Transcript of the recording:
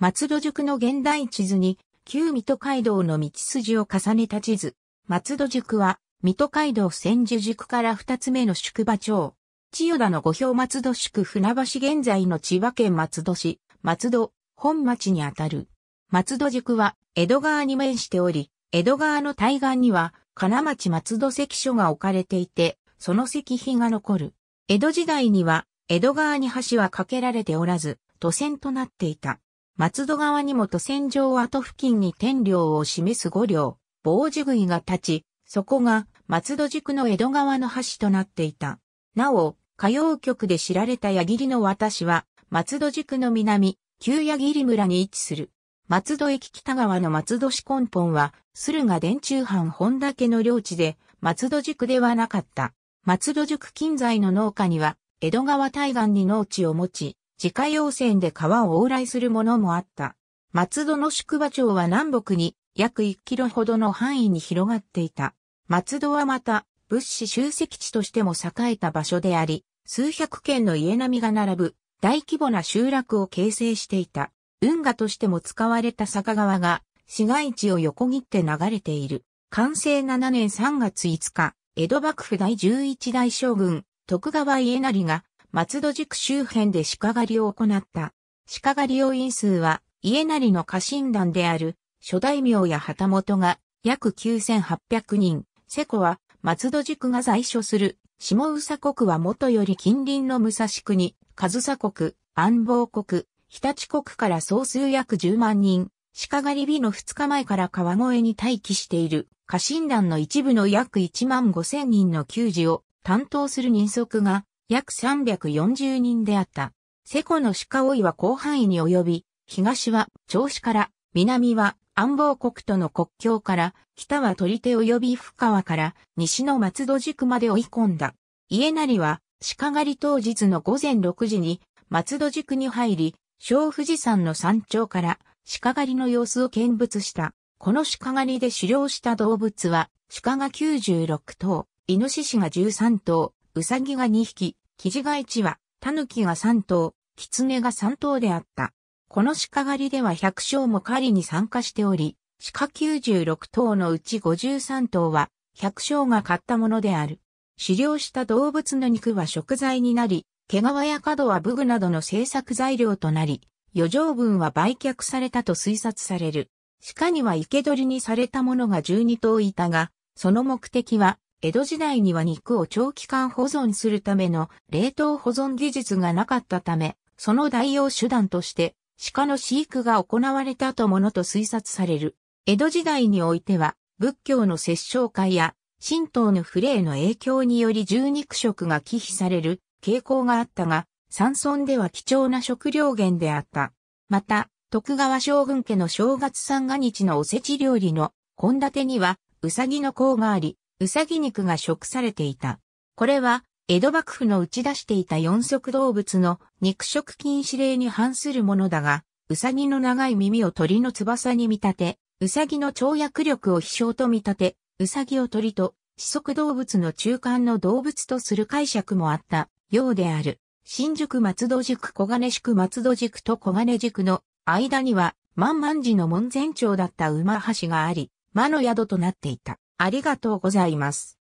松戸塾の現代地図に、旧水戸街道の道筋を重ねた地図。松戸塾は、水戸街道千住塾から二つ目の宿場町。千代田の五表松戸宿船橋現在の千葉県松戸市、松戸、本町にあたる。松戸塾は、江戸川に面しており、江戸川の対岸には、金町松戸関所が置かれていて、その石碑が残る。江戸時代には、江戸川に橋は架けられておらず、都線となっていた。松戸川にも渡船場跡付近に天領を示す五両、防樹杭が立ち、そこが松戸宿の江戸川の橋となっていた。なお、歌謡曲で知られた矢切の私は、松戸宿の南、旧矢切村に位置する。松戸駅北側の松戸市根本は、駿河電柱藩本田家の領地で、松戸宿ではなかった。松戸宿近在の農家には、江戸川対岸に農地を持ち、自家用船で川を往来するものもあった。松戸の宿場町は南北に約1キロほどの範囲に広がっていた。松戸はまた物資集積地としても栄えた場所であり、数百軒の家並みが並ぶ大規模な集落を形成していた。運河としても使われた坂川が市街地を横切って流れている。完成7年3月5日、江戸幕府第11代将軍、徳川家成が松戸塾周辺で鹿狩りを行った。鹿狩り要因数は、家なりの家臣団である、諸大名や旗本が、約9800人、瀬古は、松戸塾が在所する、下宇佐国は元より近隣の武蔵国、上佐国、安房国、日立国から総数約10万人、鹿狩り日の2日前から川越に待機している、家臣団の一部の約1万5千人の給仕を担当する人足が、約340人であった。セコの鹿追いは広範囲に及び、東は調子から、南は安房国との国境から、北は取手及び深川から、西の松戸宿まで追い込んだ。家成は、鹿狩り当日の午前6時に、松戸宿に入り、小富士山の山頂から、鹿狩りの様子を見物した。この鹿狩りで狩猟した動物は、鹿が96頭、イノシシが13頭、ウサギが2匹、キジガイチは、タヌキが3頭、キツネが3頭であった。この鹿狩りでは100章も狩りに参加しており、鹿96頭のうち53頭は、100章が買ったものである。狩猟した動物の肉は食材になり、毛皮や角は武具などの製作材料となり、余剰分は売却されたと推察される。鹿には生け捕りにされたものが12頭いたが、その目的は江戸時代には肉を長期間保存するための冷凍保存技術がなかったため、その代用手段として鹿の飼育が行われたとものと推察される。江戸時代においては仏教の摂政会や神道の不礼の影響により獣肉食が忌避される傾向があったが、山村では貴重な食料源であった。また、徳川将軍家の正月三が日のおせち料理の献立には、うさぎの甲があり、うさぎ肉が食されていた。これは、江戸幕府の打ち出していた四足動物の肉食禁止令に反するものだが、うさぎの長い耳を鳥の翼に見立て、うさぎの跳躍力を飛翔と見立て、うさぎを鳥と、四足動物の中間の動物とする解釈もあったようである。新宿松戸宿小金宿松戸宿と小金宿の間には万万寺の門前町だった馬橋があり、魔の宿となっていた。ありがとうございます。